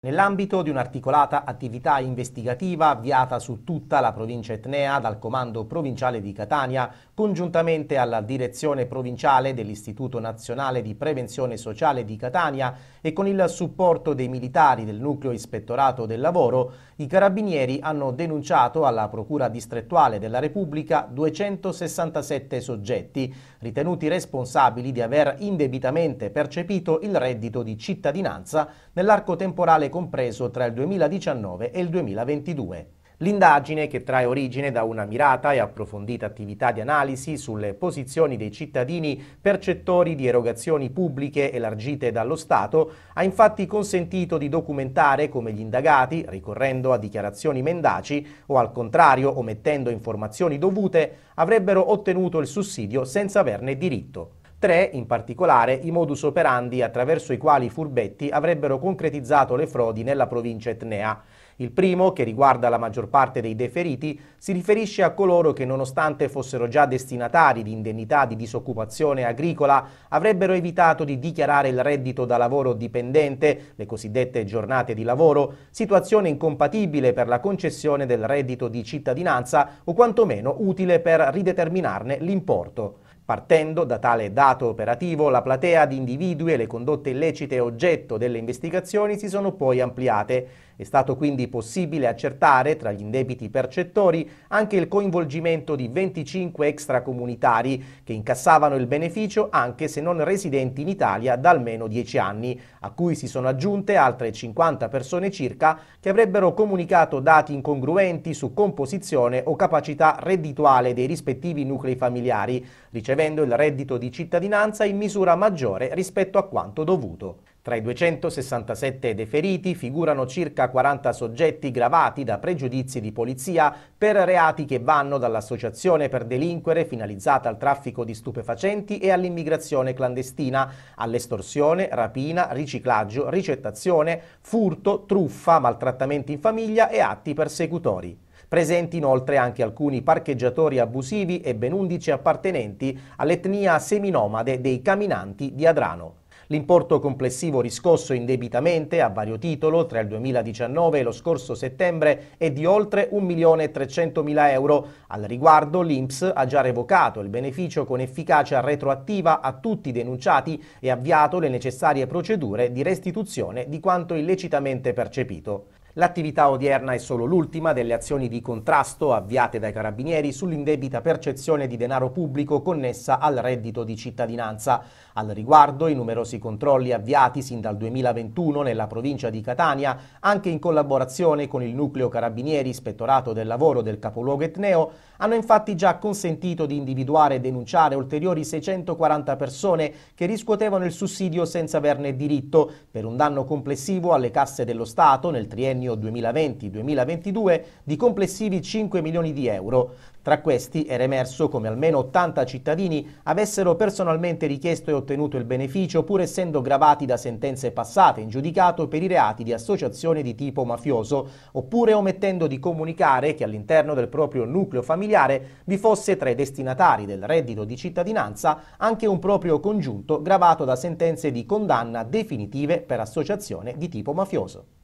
Nell'ambito di un'articolata attività investigativa avviata su tutta la provincia etnea dal Comando Provinciale di Catania, congiuntamente alla Direzione Provinciale dell'Istituto Nazionale di Prevenzione Sociale di Catania e con il supporto dei militari del Nucleo Ispettorato del Lavoro, i carabinieri hanno denunciato alla Procura distrettuale della Repubblica 267 soggetti, ritenuti responsabili di aver indebitamente percepito il reddito di cittadinanza nell'arco temporale totale compreso tra il 2019 e il 2022. L'indagine, che trae origine da una mirata e approfondita attività di analisi sulle posizioni dei cittadini percettori di erogazioni pubbliche elargite dallo Stato, ha infatti consentito di documentare come gli indagati, ricorrendo a dichiarazioni mendaci o al contrario omettendo informazioni dovute, avrebbero ottenuto il sussidio senza averne diritto. Tre, in particolare, i modus operandi attraverso i quali i furbetti avrebbero concretizzato le frodi nella provincia etnea. Il primo, che riguarda la maggior parte dei deferiti, si riferisce a coloro che nonostante fossero già destinatari di indennità di disoccupazione agricola, avrebbero evitato di dichiarare il reddito da lavoro dipendente, le cosiddette giornate di lavoro, situazione incompatibile per la concessione del reddito di cittadinanza o quantomeno utile per rideterminarne l'importo. Partendo da tale dato operativo, la platea di individui e le condotte illecite oggetto delle investigazioni si sono poi ampliate. È stato quindi possibile accertare tra gli indebiti percettori anche il coinvolgimento di 25 extracomunitari che incassavano il beneficio anche se non residenti in Italia da almeno 10 anni, a cui si sono aggiunte altre 50 persone circa che avrebbero comunicato dati incongruenti su composizione o capacità reddituale dei rispettivi nuclei familiari, ricevendo ricevendo il reddito di cittadinanza in misura maggiore rispetto a quanto dovuto. Tra i 267 deferiti figurano circa 40 soggetti gravati da pregiudizi di polizia per reati che vanno dall'associazione per delinquere finalizzata al traffico di stupefacenti e all'immigrazione clandestina, all'estorsione, rapina, riciclaggio, ricettazione, furto, truffa, maltrattamenti in famiglia e atti persecutori. Presenti inoltre anche alcuni parcheggiatori abusivi e ben 11 appartenenti all'etnia seminomade dei camminanti di Adrano. L'importo complessivo riscosso indebitamente a vario titolo tra il 2019 e lo scorso settembre è di oltre 1.300.000 euro. Al riguardo l'INPS ha già revocato il beneficio con efficacia retroattiva a tutti i denunciati e avviato le necessarie procedure di restituzione di quanto illecitamente percepito. L'attività odierna è solo l'ultima delle azioni di contrasto avviate dai carabinieri sull'indebita percezione di denaro pubblico connessa al reddito di cittadinanza. Al riguardo i numerosi controlli avviati sin dal 2021 nella provincia di Catania, anche in collaborazione con il nucleo carabinieri ispettorato del lavoro del capoluogo etneo, hanno infatti già consentito di individuare e denunciare ulteriori 640 persone che riscuotevano il sussidio senza averne diritto per un danno complessivo alle casse dello Stato nel triennio triennio 2020-2022 di complessivi 5 milioni di euro. Tra questi era emerso come almeno 80 cittadini avessero personalmente richiesto e ottenuto il beneficio pur essendo gravati da sentenze passate in giudicato per i reati di associazione di tipo mafioso, oppure omettendo di comunicare che all'interno del proprio nucleo familiare vi fosse tra i destinatari del reddito di cittadinanza anche un proprio congiunto gravato da sentenze di condanna definitive per associazione di tipo mafioso.